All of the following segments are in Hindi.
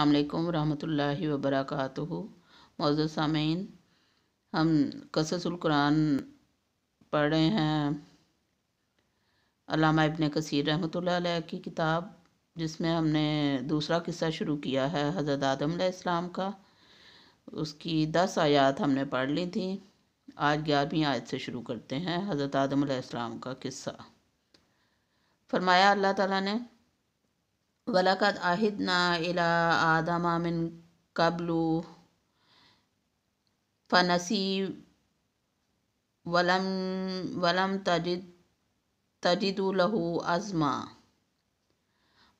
अल्लाम रहमतुल्लाहि व बरकातुहू मौजूद सामीन हम कससुल्कुरान पढ़ रहे हैं अलामा इबन कसीर रहमतुल्लाह की किताब जिसमें हमने दूसरा किस्सा शुरू किया है हज़रत आदम इस्लाम का उसकी दस आयत हमने पढ़ ली थी आज ग्यारहवीं आयत से शुरू करते हैं हज़रत आदम इस्लाम का किस्सा फरमाया अल्लाह ताला ने वलकद अहिदना इला आदम मिन कबलू फनसी वलम वलम तजिद तजिद लहू अज़मा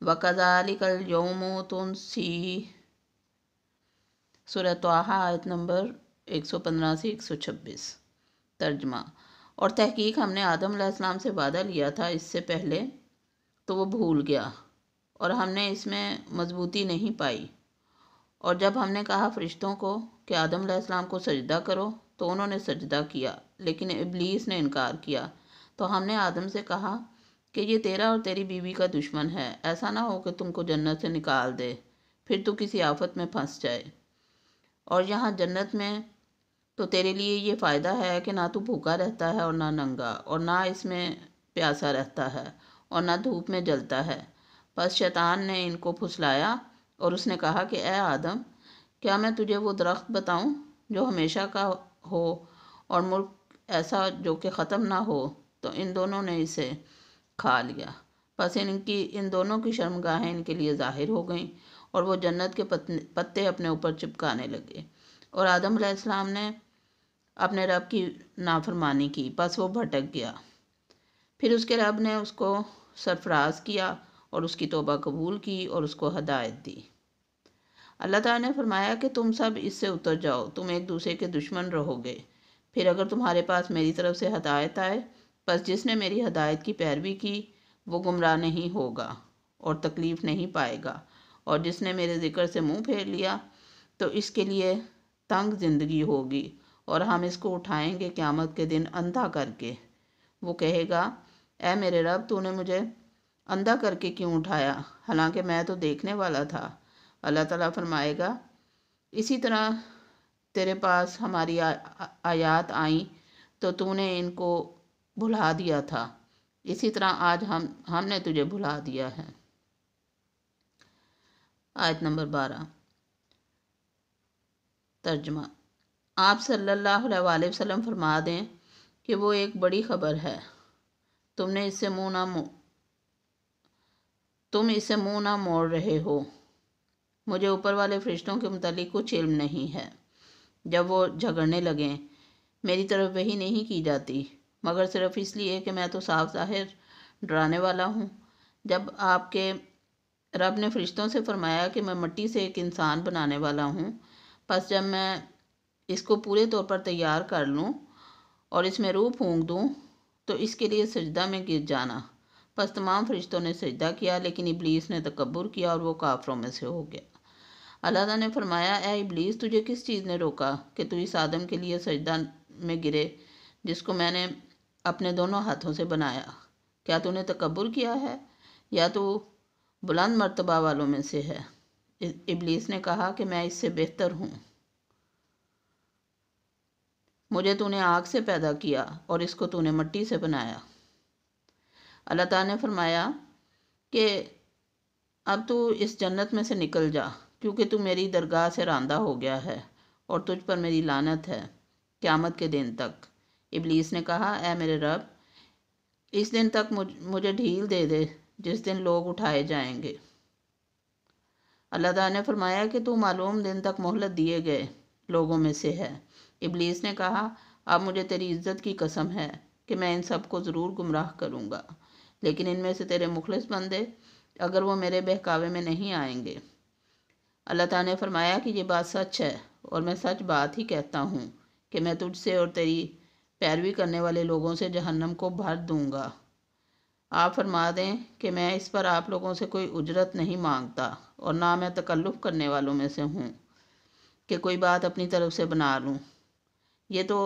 वकजालिकल यौम तुनसी सूरत आयत नंबर 115 से 126 तर्जमा और तहकीक हमने आदम आसमाम से वादा लिया था इससे पहले तो वो भूल गया और हमने इसमें मजबूती नहीं पाई और जब हमने कहा फरिश्तों को कि आदम आसमाम को सजदा करो तो उन्होंने सजदा किया लेकिन इबलीस ने इनकार किया तो हमने आदम से कहा कि ये तेरा और तेरी बीवी का दुश्मन है ऐसा ना हो कि तुमको जन्नत से निकाल दे फिर तू किसी आफत में फंस जाए और यहाँ जन्नत में तो तेरे लिए ये फ़ायदा है कि ना तू भूखा रहता है और ना नंगा और ना इसमें प्यासा रहता है और ना धूप में जलता है बस शैतान ने इनको फुसलाया और उसने कहा कि ए आदम क्या मैं तुझे वो दरख्त बताऊँ जो हमेशा का हो और मुल्क ऐसा जो कि ख़त्म ना हो तो इन दोनों ने इसे खा लिया बस इनकी इन दोनों की शर्मगाहें इनके लिए ज़ाहिर हो गईं और वो जन्नत के पत्ते अपने ऊपर चिपकाने लगे और आदम आदम ने अपने रब की नाफरमानी की बस वो भटक गया फिर उसके रब ने उसको सरफराज किया और उसकी तोबा कबूल की और उसको हदायत दी अल्लाह ताला ने फरमाया कि तुम सब इससे उतर जाओ तुम एक दूसरे के दुश्मन रहोगे फिर अगर तुम्हारे पास मेरी तरफ से हदायत आए बस जिसने मेरी हदायत की पैरवी की वो गुमराह नहीं होगा और तकलीफ़ नहीं पाएगा और जिसने मेरे ज़िक्र से मुंह फेर लिया तो इसके लिए तंग ज़िंदगी होगी और हम इसको उठाएंगे क़्यामत के दिन अंधा करके वो कहेगा ए मेरे रब तूने मुझे अंधा करके क्यों उठाया हालांकि मैं तो देखने वाला था अल्लाह ताला फरमाएगा इसी तरह तेरे पास हमारी आ, आ, आयात आई तो तूने इनको भुला दिया था इसी तरह आज हम हमने तुझे भुला दिया है आयत नंबर बारह तर्जमा आप सल्लल्लाहु अलैहि वसल्लम फरमा दें कि वो एक बड़ी खबर है तुमने इससे मुंह ना तुम इसे मुंह ना मोड़ रहे हो मुझे ऊपर वाले फरिश्तों के मतलब कुछ इल्म नहीं है जब वो झगड़ने लगें मेरी तरफ वही नहीं की जाती मगर सिर्फ इसलिए कि मैं तो साफ जाहिर डराने वाला हूँ जब आपके रब ने फरिश्तों से फरमाया कि मैं मिट्टी से एक इंसान बनाने वाला हूँ बस जब मैं इसको पूरे तौर पर तैयार कर लूँ और इसमें रूह फूंक दूँ तो इसके लिए सजदा में गिर जाना बस तमाम फरिश्तों ने सजदा किया लेकिन इबलीस ने तकबर किया और वो काफरों में से हो गया अल्लाह ने फरमाया ए इबलीस तुझे किस चीज़ ने रोका कि तू इस आदम के लिए सजदा में गिरे जिसको मैंने अपने दोनों हाथों से बनाया क्या तूने तकबर किया है या तो बुलंद मरतबा वालों में से है इबलीस ने कहा कि मैं इससे बेहतर हूँ मुझे तूने आग से पैदा किया और इसको तूने मट्टी से बनाया अल्लाह ताला ने फरमाया कि अब तू इस जन्नत में से निकल जा क्योंकि तू मेरी दरगाह से रांदा हो गया है और तुझ पर मेरी लानत है क़्यामत के दिन तक इबलीस ने कहा ए मेरे रब इस दिन तक मुझ मुझे ढील दे दे जिस दिन लोग उठाए जाएंगे अल्लाह ताला ने फरमाया कि तू मालूम दिन तक मोहलत दिए गए लोगों में से है इबलीस ने कहा अब मुझे तेरी इज़्ज़त की कसम है कि मैं इन सबको ज़रूर गुमराह करूँगा लेकिन इनमें से तेरे मुखलस बंदे अगर वो मेरे बहकावे में नहीं आएंगे अल्लाह ताला ने फरमाया कि ये बात सच है और मैं सच बात ही कहता हूँ कि मैं तुझसे और तेरी पैरवी करने वाले लोगों से जहन्नम को भर दूँगा आप फरमा दें कि मैं इस पर आप लोगों से कोई उजरत नहीं मांगता और ना मैं तकल्लुफ़ करने वालों में से हूँ कि कोई बात अपनी तरफ से बना लूँ ये तो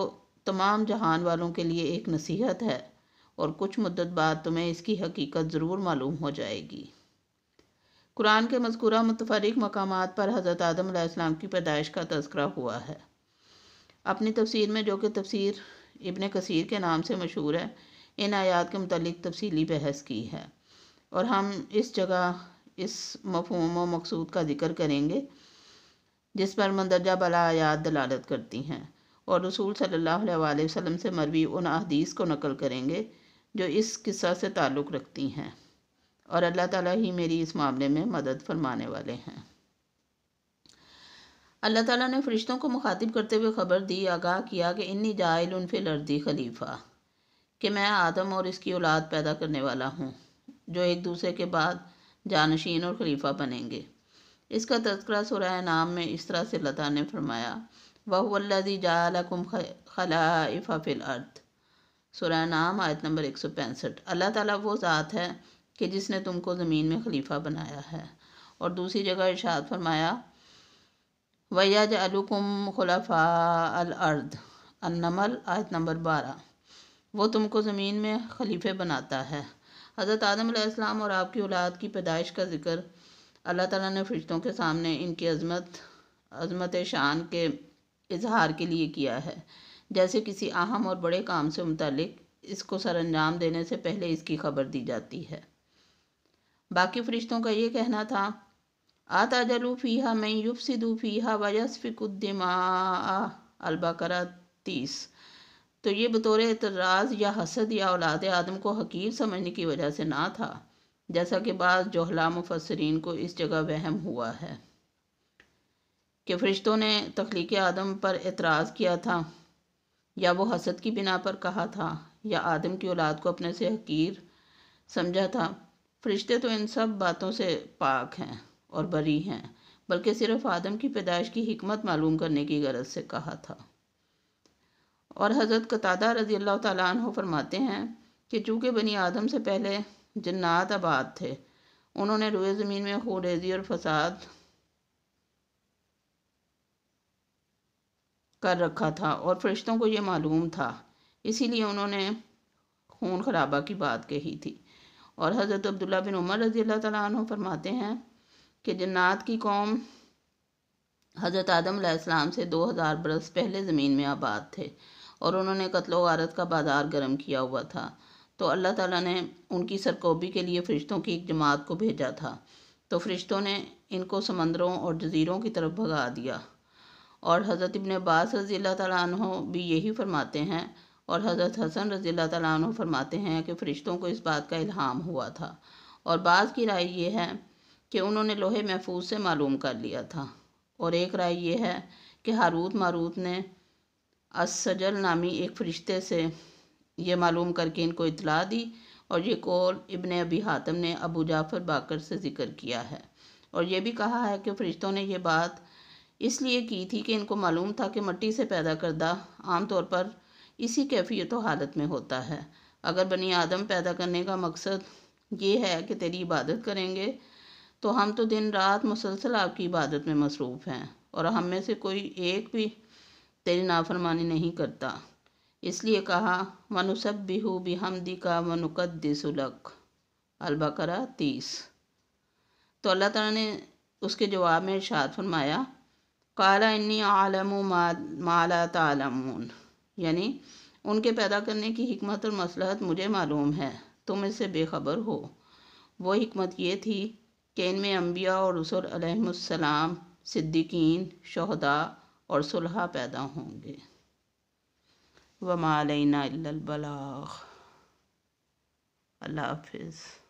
तमाम जहान वालों के लिए एक नसीहत है और कुछ मुद्दत बाद तुम्हें इसकी हकीकत ज़रूर मालूम हो जाएगी कुरान के मजकूरा मतफरक मकाम पर हज़रत आदम की पैदाइश का तस्करा हुआ है अपनी तफसीर में जो कि तफसीर इबन कसीर के नाम से मशहूर है इन आयात के मतलब तफसीली बहस की है और हम इस जगह इस मफहम व मकसूद का जिक्र करेंगे जिस पर मंदरजा बला आयात दलालत करती हैं और रसूल सल्ला वसम से मरवी उन अदीस को नकल करेंगे जो इस किस्सा से ताल्लुक़ रखती हैं और अल्लाह ताला ही मेरी इस मामले में मदद फरमाने वाले हैं अल्लाह ताला ने फरिश्तों को मुखातिब करते हुए ख़बर दी आगाह किया कि इन्नी जायल उन फिल अर्दी खलीफा कि मैं आदम और इसकी औलाद पैदा करने वाला हूँ जो एक दूसरे के बाद जानशीन और खलीफा बनेंगे इसका तस्करा सुरा नाम में इस तरह से लता ने फरमाया वह वल्लि जाकुम खलाइफ़ा फिल सुरह नाम आयत नंबर एक सौ पैंसठ अल्लाह ताला वो ज़ात है कि जिसने तुमको ज़मीन में खलीफा बनाया है और दूसरी जगह इर्शाद फरमाया वयाज अलकुम खलफा अर्द अनमल आयत नंबर बारह वो तुमको ज़मीन में खलीफे बनाता है हज़रत आदम और आपकी औलाद की पैदाइश का ज़िक्र अल्लाह ताला ने फरिश्तों के सामने इनकी अजमत अजमत शान के इजहार के लिए किया है जैसे किसी अहम और बड़े काम से मुतलिक इसको सर अंजाम देने से पहले इसकी खबर दी जाती है बाकी फरिश्तों का ये कहना था आता जलू फ़ीहा मैं युफ सिदू फ़ीहा वयसफ़िकुद्दिमा अलबकरा तीस तो ये बतौर एतराज़ या हसद या औलाद आदम को हकीर समझने की वजह से ना था जैसा कि बाद जोहला मुफसरीन को इस जगह वहम हुआ है कि फरिश्तों ने तख्लीक आदम पर एतराज़ किया था या वो हसद की बिना पर कहा था या आदम की औलाद को अपने से हकीर समझा था फरिश्ते तो इन सब बातों से पाक हैं और बरी हैं बल्कि सिर्फ आदम की पैदाइश की हमत मालूम करने की गरज से कहा था और हज़रत कतादा रजी अल्लाह तु फरमाते हैं कि चूँकि बनी आदम से पहले जन्नात आबाद थे उन्होंने रुए ज़मीन में खूरेजी और फसाद कर रखा था और फरिश्तों को ये मालूम था इसीलिए उन्होंने खून खराबा की बात कही थी और हज़रत अब्दुल्ला बिन उमर रजी अल्लाह तु फरमाते हैं कि जन्नात की कौम हज़रत आदम आसमाम से दो हज़ार बरस पहले ज़मीन में आबाद थे और उन्होंने कत्ल वारत का बाजार गर्म किया हुआ था तो अल्लाह ताला ने उनकी सरकोबी के लिए फ़रिश्तों की एक जमात को भेजा था तो फ़रिश्तों ने इनको समंदरों और जजीरों की तरफ भगा दिया और हज़रत इबन अब्बास रज़ी तु भी यही फरमाते हैं और हज़रत हसन रज़ी तु फरमाते हैं कि फ़रिश्तों को इस बात का इल्हाम हुआ था और बाज़ की राय यह है कि उन्होंने लोहे महफूज से मालूम कर लिया था और एक राय यह है कि हारूत मारूत ने असजल नामी एक फ़रिश्ते से ये मालूम करके इनको इतला दी और ये कौल इबन अबी हातम ने अबू जाफ़र बाकर से ज़िक्र किया है और ये भी कहा है कि फ़रिश्तों ने यह बात इसलिए की थी कि इनको मालूम था कि मट्टी से पैदा करदा आमतौर पर इसी कैफियत हालत में होता है अगर बनी आदम पैदा करने का मकसद ये है कि तेरी इबादत करेंगे तो हम तो दिन रात मुसलसल आपकी इबादत में मसरूफ़ हैं और हम में से कोई एक भी तेरी नाफरमानी नहीं करता इसलिए कहा मनुसब बिहू बिहमदी का मनुकद दिसक अलबकर तीस तो अल्लाह ताला ने उसके जवाब में इर्शाद फरमाया काला इन्नी आलम माला तालम यानी उनके पैदा करने की हमत और मसलहत मुझे मालूम है तुम इससे बेखबर हो वो हमत ये थी कि इनमें अम्बिया और रसोलम सिद्दीकीन शहदा और सुलह पैदा होंगे वमालना अल्लाह हाफिज़